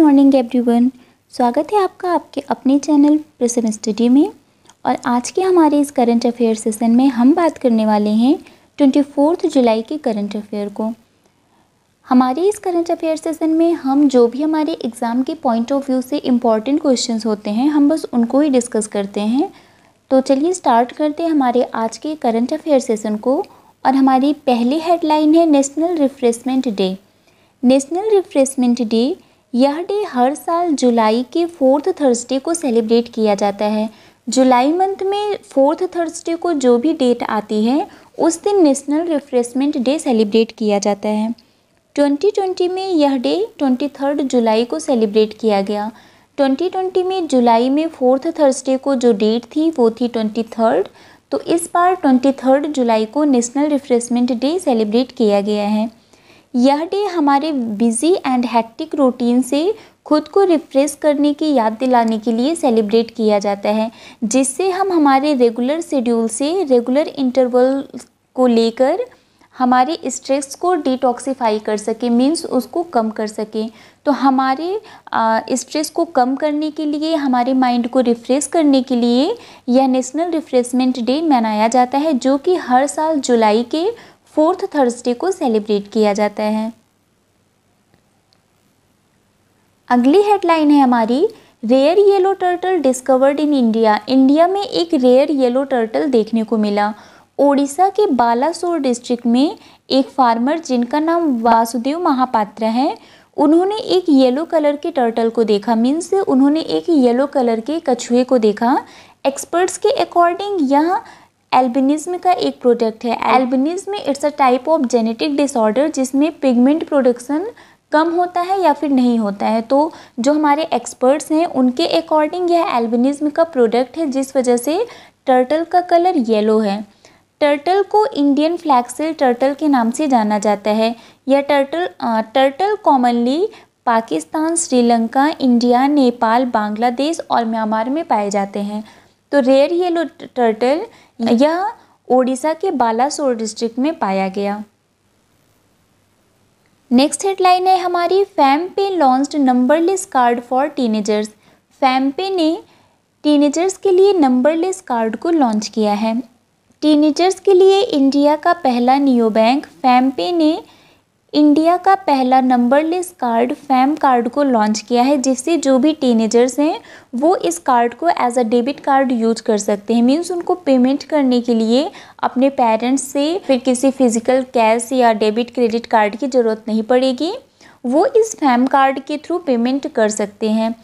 Morning everyone स्वागत है आपका आपके अपने चैनल प्रसन्न स्टडी में और आज के हमारे इस करंट अफेयर सेशन में हम बात करने वाले हैं ट्वेंटी फोर्थ जुलाई के करंट अफेयर को हमारे इस करंट अफेयर सेशन में हम जो भी हमारे एग्ज़ाम के पॉइंट ऑफ व्यू से इम्पॉर्टेंट क्वेश्चन होते हैं हम बस उनको ही डिस्कस करते हैं तो चलिए स्टार्ट करते हैं हमारे आज के करंट अफेयर सेशन को और हमारी पहली हेडलाइन है national refreshment day national refreshment day यह डे हर साल जुलाई के फोर्थ थर्सडे को सेलिब्रेट किया जाता है जुलाई मंथ में फोर्थ थर्सडे को जो भी डेट आती है उस दिन नेशनल रिफ्रेशमेंट डे सेलिब्रेट किया जाता है 2020 में यह डे 23 जुलाई को सेलिब्रेट किया गया 2020 में जुलाई में फोर्थ थर्सडे को जो डेट थी वो थी 23 तो इस बार 23 जुलाई को नेशनल रिफ्रेशमेंट डे सेलिब्रेट किया गया है यह डे हमारे बिजी एंड हैक्टिक रूटीन से खुद को रिफ्रेश करने की याद दिलाने के लिए सेलिब्रेट किया जाता है जिससे हम हमारे रेगुलर शेड्यूल से रेगुलर इंटरवल को लेकर हमारे स्ट्रेस को डिटॉक्सीफाई कर सके मीन्स उसको कम कर सके तो हमारे स्ट्रेस को कम करने के लिए हमारे माइंड को रिफ़्रेश करने के लिए यह नेशनल रिफ्रेशमेंट डे मनाया जाता है जो कि हर साल जुलाई के फोर्थ थर्सडे को सेलिब्रेट किया जाता है अगली हेडलाइन है हमारी rare yellow turtle discovered in India India में एक रेयर येलो टर्टल देखने को मिला ओडिशा के बालासोर डिस्ट्रिक्ट में एक फार्मर जिनका नाम वासुदेव महापात्र है उन्होंने एक येलो कलर के टर्टल को देखा मीन्स उन्होंने एक येलो कलर के कछुए को देखा एक्सपर्ट्स के अकॉर्डिंग यह एल्बिनिज्म का एक प्रोडक्ट है albinism it's a type of genetic disorder जिसमें पिगमेंट प्रोडक्शन कम होता है या फिर नहीं होता है तो जो हमारे एक्सपर्ट्स हैं उनके अकॉर्डिंग यह एल्बिनिज्म का प्रोडक्ट है जिस वजह से टर्टल का कलर येलो है टर्टल को इंडियन फ्लैक्सिल टर्टल के नाम से जाना जाता है यह turtle turtle commonly Pakistan Sri Lanka India Nepal Bangladesh और म्यांमार में पाए जाते हैं तो रेयर येलो टर्टल हम्म। यह ओडिशा के बालासोर डिस्ट्रिक्ट में पाया गया नेक्स्ट हेडलाइन है हमारी FamPay launched numberless card for teenagers FamPay ने टीनेजर्स के लिए नंबरलेस कार्ड को लॉन्च किया है टीनेजर्स के लिए इंडिया का पहला नियो बैंक फैम पे ने इंडिया का पहला नंबरलेस कार्ड फैम कार्ड को लॉन्च किया है जिससे जो भी टीनेजर्स हैं वो इस कार्ड को as a debit card use कर सकते हैं मीन्स उनको पेमेंट करने के लिए अपने पेरेंट्स से फिर किसी फिजिकल कैश या डेबिट क्रेडिट कार्ड की ज़रूरत नहीं पड़ेगी वो इस फैम कार्ड के थ्रू पेमेंट कर सकते हैं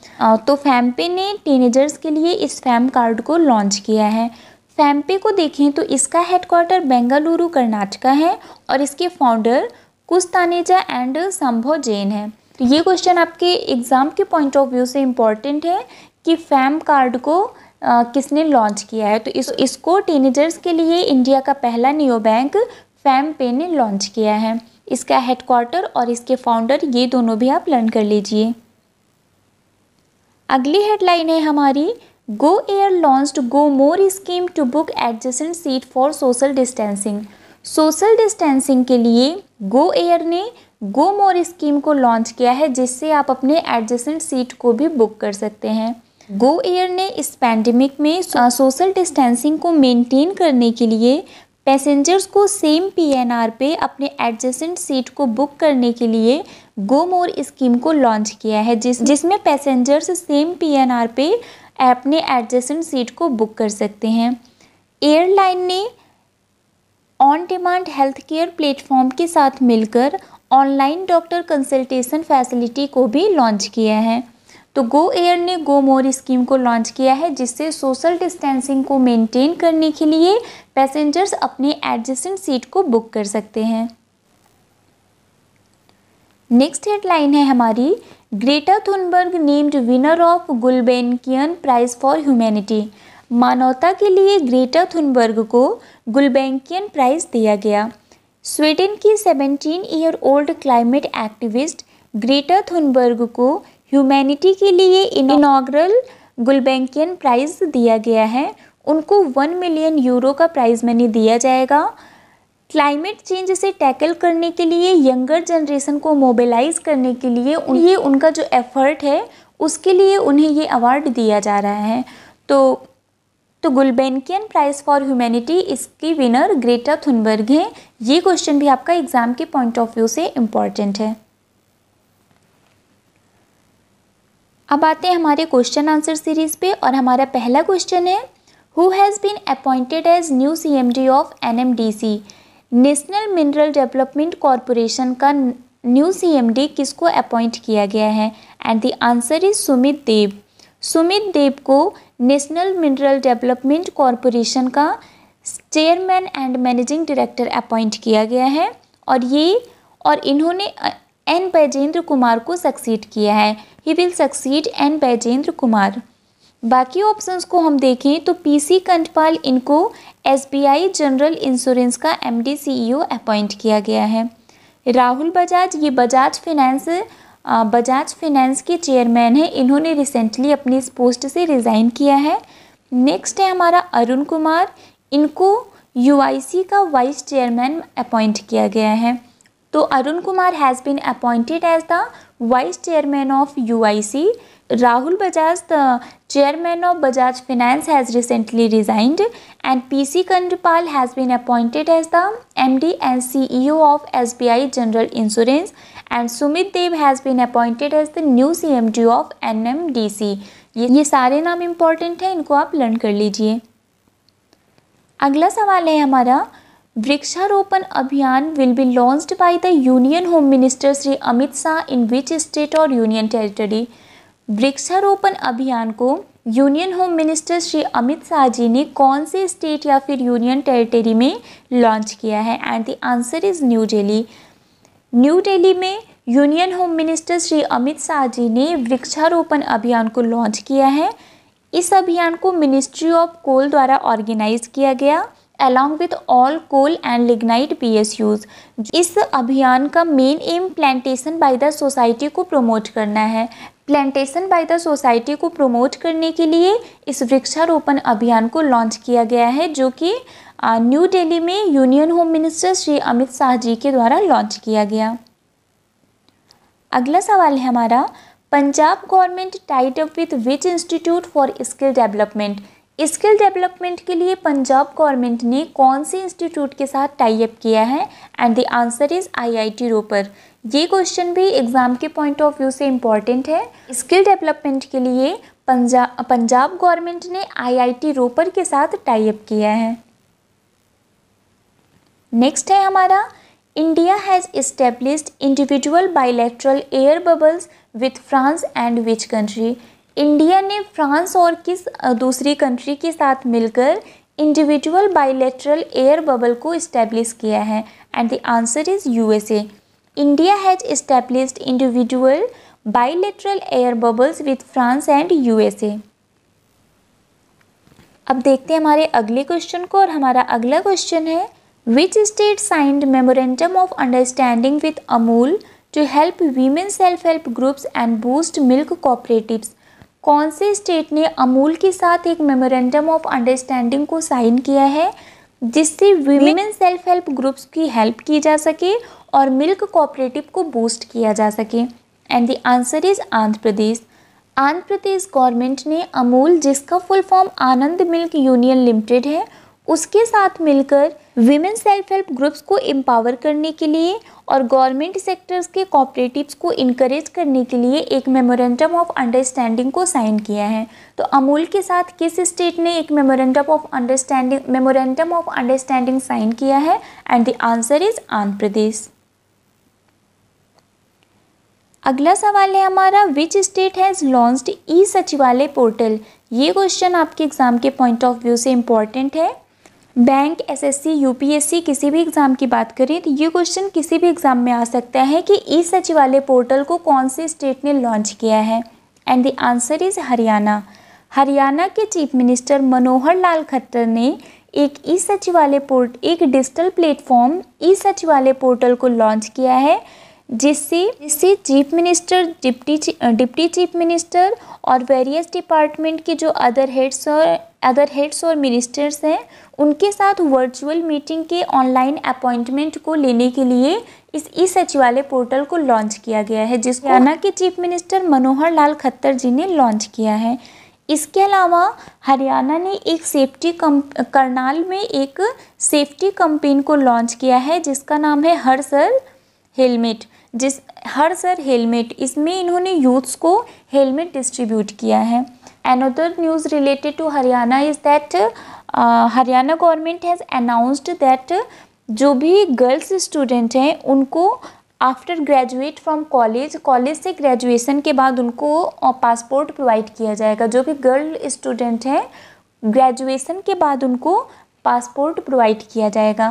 तो फैम पे ने टीनेजर्स के लिए इस फैम कार्ड को लॉन्च किया है फैम पे को देखें तो इसका हेडक्वार्टर बेंगलुरु कर्नाटका है और इसके फाउंडर कुस्तानेजा एंड संभव जैन है तो ये क्वेश्चन आपके एग्ज़ाम के पॉइंट ऑफ व्यू से इम्पॉर्टेंट है कि फैम कार्ड को आ, किसने लॉन्च किया है तो इस इसको टीनेजर्स के लिए इंडिया का पहला नियो बैंक फैम पे ने लॉन्च किया है इसका हेडक्वार्टर और इसके फाउंडर ये दोनों भी आप लर्न कर लीजिए अगली हेडलाइन है हमारी Go Air launched Go More scheme to book adjacent seat for social distancing social distancing के लिए गो एयर ने गो मोर स्कीम को लॉन्च किया है जिससे आप अपने एडजस्टेंट सीट को भी बुक कर सकते हैं गो एयर ने इस पैंडमिक में सोशल डिस्टेंसिंग को मेंटेन करने के लिए पैसेंजर्स को सेम पीएनआर पे अपने एडजस्टेंट सीट को बुक करने के लिए गो मोर स्कीम को लॉन्च किया है जिस जिसमें पैसेंजर्स सेम पीएनआर पे अपने एडजस्टेंट सीट को बुक कर सकते हैं एयरलाइन ने on demand health care platform के साथ मिलकर ऑनलाइन डॉक्टर कंसल्टेशन फैसिलिटी को भी लॉन्च किया है तो गो एयर ने गो मोर स्कीम को लॉन्च किया है जिससे सोशल डिस्टेंसिंग को मेंटेन करने के लिए पैसेंजर्स अपने एडजस्टेंट सीट को बुक कर सकते हैं नेक्स्ट हेडलाइन है हमारी Greta Thunberg named winner of Gulbenkian prize for humanity मानवता के लिए ग्रेटा थुनबर्ग को गुलबैंकियन प्राइज दिया गया स्वीडन की 17 year old climate activist Greta Thunberg को ह्यूमैनिटी के लिए इनॉग्रल गुलबैंकियन प्राइज़ दिया गया है उनको वन मिलियन यूरो का प्राइज़ मनी दिया जाएगा क्लाइमेट चेंज से टैकल करने के लिए यंगर जनरेशन को मोबिलाइज करने के लिए ये उनका जो एफर्ट है उसके लिए उन्हें ये अवार्ड दिया जा रहा है तो तो गुलबेनकियन प्राइज़ फॉर ह्यूमैनिटी इसकी विनर ग्रेटा थुनबर्ग हैं ये क्वेश्चन भी आपका एग्ज़ाम के पॉइंट ऑफ व्यू से इम्पॉर्टेंट है अब आते हैं हमारे क्वेश्चन आंसर सीरीज़ पे और हमारा पहला क्वेश्चन है who has been appointed as new CMD of NMDC national mineral development corporation का न्यू सीएमडी किसको अपॉइंट किया गया है and the answer is Sumit Dev Sumit Dev को नेशनल मिनरल डेवलपमेंट कॉरपोरेशन का chairman and managing director appoint किया गया है और ये और इन्होंने एन बैजेंद्र कुमार को सक्सीड किया है he will succeed N Baijendra Kumar बाकी ऑप्शंस को हम देखें तो पीसी कंठपाल इनको एसबीआई जनरल इंश्योरेंस का एमडी सीईओ अपॉइंट किया गया है राहुल बजाज ये बजाज फिनेंस बजाज फिनेंस के चेयरमैन हैं इन्होंने रिसेंटली अपनी इस पोस्ट से रिज़ाइन किया है नेक्स्ट है हमारा अरुण कुमार इनको यू का वाइस चेयरमैन अपॉइंट किया गया है तो Arun Kumar has been appointed as the vice chairman of you Rahul Bajaj the chairman of Bajaj finance has recently resigned and P C Kandpal has been appointed as the M D and C E O of S B I general insurance and Sumit Dev has been appointed as the new C M D of N M D C ये सारे नाम important हैं इनको आप learn कर लीजिए अगला सवाल है हमारा वृक्षारोपण अभियान will be launched by the union home minister Shri Amit Shah in which state और यूनियन टेरिटरी वृक्षारोपण अभियान को union home minister Shri Amit Shah ji ने कौन से स्टेट या फिर यूनियन टेरिटरी में लॉन्च किया है and the answer is new Delhi new Delhi में union home minister Shri Amit Shah ji ने वृक्षारोपण अभियान को लॉन्च किया है इस अभियान को मिनिस्ट्री ऑफ कोल द्वारा ऑर्गेनाइज किया गया all coal and coal P S Us इस अभियान का main aim plantation by the society को प्रमोट करना है प्लांटेशन बाय द सोसाइटी को प्रमोट करने के लिए इस वृक्षारोपण अभियान को लॉन्च किया गया है जो कि न्यू डेली में union home minister Shri Amit Shah ji के द्वारा लॉन्च किया गया अगला सवाल है हमारा Punjab government tie up up with which institute for skill development skill development के लिए पंजाब गवर्नमेंट ने कौन से इंस्टीट्यूट के साथ टाइप किया है and the answer is IIT Ropar ये क्वेश्चन भी एग्जाम के पॉइंट ऑफ व्यू से इम्पॉर्टेंट है स्किल डेवलपमेंट के लिए पंजाब पंजाब गवर्नमेंट ने आईआईटी रोपर के साथ टाइप किया है नेक्स्ट है हमारा India has established individual bilateral air bubbles with France and which country India ने फ्रांस और किस दूसरी कंट्री के साथ मिलकर इंडिविजुअल बाइलेटरल एयर बबल को इस्टेब्लिश किया है and the answer is USA India has established individual bilateral air bubbles with France and USA अब देखते हैं हमारे अगले क्वेश्चन को और हमारा अगला क्वेश्चन है which state signed memorandum of understanding with Amul to help women self help groups and boost milk cooperatives कौन से स्टेट ने अमूल के साथ एक मेमोरेंडम ऑफ अंडरस्टैंडिंग को साइन किया है जिससे वीमेन सेल्फ हेल्प ग्रुप्स की हेल्प की जा सके और मिल्क कोऑपरेटिव को बूस्ट किया जा सके and the answer is Andhra Pradesh Andhra Pradesh government ने अमूल जिसका full form Anand milk union limited है उसके साथ मिलकर विमेन सेल्फ हेल्प ग्रुप्स को एम्पावर करने के लिए और गवर्नमेंट सेक्टर्स के कॉपरेटिव्स को इनक्रेज करने के लिए एक मेमोरेंडम ऑफ अंडरस्टैंडिंग को साइन किया है तो अमूल के साथ किस स्टेट ने एक memorandum of understanding memorandum of understanding sign किया है and the answer is Andhra Pradesh अगला सवाल है हमारा which state has launched e Sachivalaya portal ये क्वेश्चन आपके एग्ज़ाम के पॉइंट ऑफ व्यू से इम्पॉर्टेंट है बैंक एसएससी यूपीएससी किसी भी एग्ज़ाम की बात करें तो ये क्वेश्चन किसी भी एग्ज़ाम में आ सकता है कि ई सचिवालय पोर्टल को कौन से स्टेट ने लॉन्च किया है and the answer is Haryana Haryana के चीफ मिनिस्टर मनोहर लाल खट्टर ने एक ई सचिवालय पोर्ट एक डिजिटल प्लेटफॉर्म ई सचिवालय पोर्टल को लॉन्च किया है जिससे जिससे chief minister deputy deputy chief minister और वेरियस डिपार्टमेंट के जो अदर हेड्स और अदर हेड्स और मिनिस्टर्स हैं उनके साथ वर्चुअल मीटिंग के ऑनलाइन अपॉइंटमेंट को लेने के लिए इस ई सचिवालय पोर्टल को लॉन्च किया गया है जिसको हरियाणा के चीफ मिनिस्टर मनोहर लाल खत्तर जी ने लॉन्च किया है इसके अलावा हरियाणा ने एक सेफ्टी कम करनाल में एक सेफ्टी कंपेन को लॉन्च किया है जिसका नाम है हर सर हेलमेट जिस हर सर हेलमेट इसमें इन्होंने यूथ्स को हेलमेट डिस्ट्रीब्यूट किया है another news related to Haryana is that Haryana government has announced that जो भी गर्ल्स स्टूडेंट हैं उनको after graduate from college college से ग्रेजुएशन के बाद उनको पासपोर्ट uh, प्रोवाइड किया जाएगा जो भी गर्ल स्टूडेंट हैं ग्रेजुएशन के बाद उनको पासपोर्ट प्रोवाइड किया जाएगा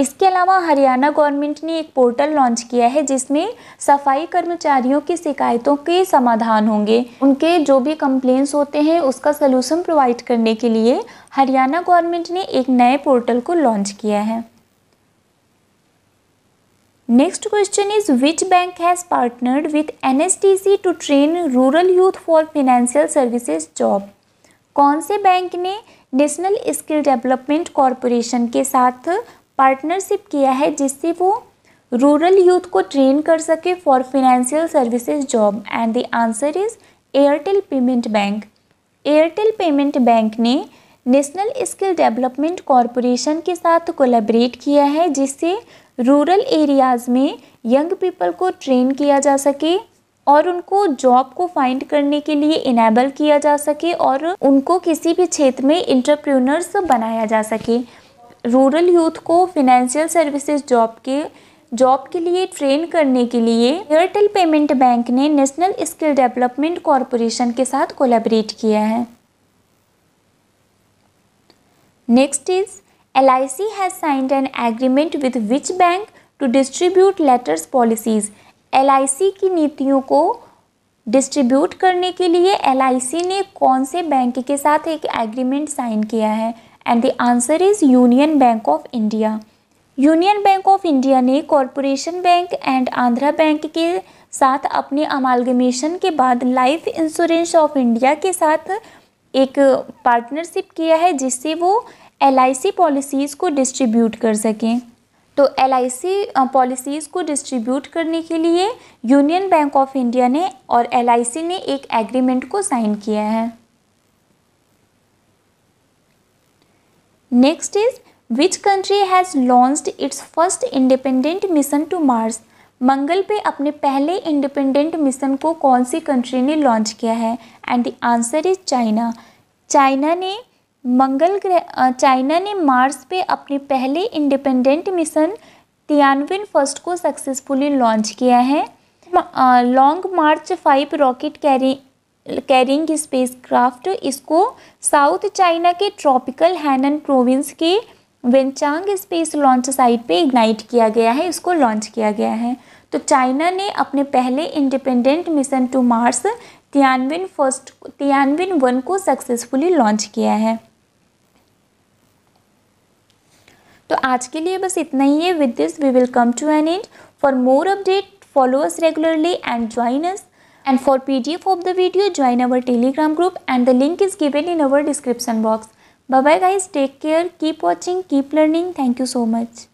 इसके अलावा हरियाणा गवर्नमेंट ने एक पोर्टल लॉन्च किया है जिसमें सफाई कर्मचारियों की शिकायतों के समाधान होंगे उनके जो भी कंप्लेंट्स होते हैं उसका सलूशन प्रोवाइड करने के लिए हरियाणा गवर्नमेंट ने एक नए पोर्टल को लॉन्च किया है next question is which bank has partnered with an to train rural youth for financial services job कौन से बैंक ने नेशनल स्किल डेवलपमेंट कॉरपोरेशन के साथ पार्टनरशिप किया है जिससे वो रूरल यूथ को ट्रेन कर सके for financial services job and the answer is Airtel payment bank Airtel payment bank ने नेशनल स्किल डेवलपमेंट कॉरपोरेशन के साथ कोलेबरेट किया है जिससे रूरल एरियाज़ में यंग पीपल को ट्रेन किया जा सके और उनको जॉब को फाइंड करने के लिए इनेबल किया जा सके और उनको किसी भी क्षेत्र में इंटरप्रूनर्स बनाया जा सके रूरल यूथ को फिनेंशियल सर्विसेज जॉब के जॉब के लिए ट्रेन करने के लिए एयरटेल पेमेंट बैंक ने नेशनल स्किल डेवलपमेंट कॉरपोरेशन के साथ कोलेबरेट किया है next is L I C has signed an agreement with which bank to distribute letters policies L की नीतियों को डिस्ट्रीब्यूट करने के लिए एल ने कौन से बैंक के साथ एक एग्रीमेंट साइन किया है and the answer is Union Bank of India Union Bank of India ने Corporation Bank and Andhra Bank के साथ अपने अमालगमेशन के बाद लाइफ इंश्योरेंस ऑफ इंडिया के साथ एक पार्टनरशिप किया है जिससे वो एल पॉलिसीज़ को डिस्ट्रीब्यूट कर सकें तो एल पॉलिसीज़ को डिस्ट्रीब्यूट करने के लिए यूनियन बैंक ऑफ इंडिया ने और एल ने एक एग्रीमेंट को साइन किया है next is which country has launched its first independent mission to Mars मंगल पे अपने पहले इंडिपेंडेंट मिशन को कौन सी कंट्री ने लॉन्च किया है and the answer is China China ने मंगल ग्रह चाइना ने मार्स पे अपने पहले इंडिपेंडेंट मिशन तियानविन फर्स्ट को सक्सेसफुली लॉन्च किया है Long March five rocket carry carrying craft इसको साउथ चाइना के ट्रॉपिकल हैनन प्रोविंस के वेंचांग स्पेस लॉन्च साइट पे इग्नाइट किया गया है इसको लॉन्च किया गया है तो चाइना ने अपने पहले independent mission to Mars Tianwen first Tianwen one को सक्सेसफुली लॉन्च किया है तो आज के लिए बस इतना ही है with this we will come to an end for more update follow us regularly and join us and for P D F of the video join our Telegram group and the link is given in our description box bye guys take care keep watching keep learning thank you so much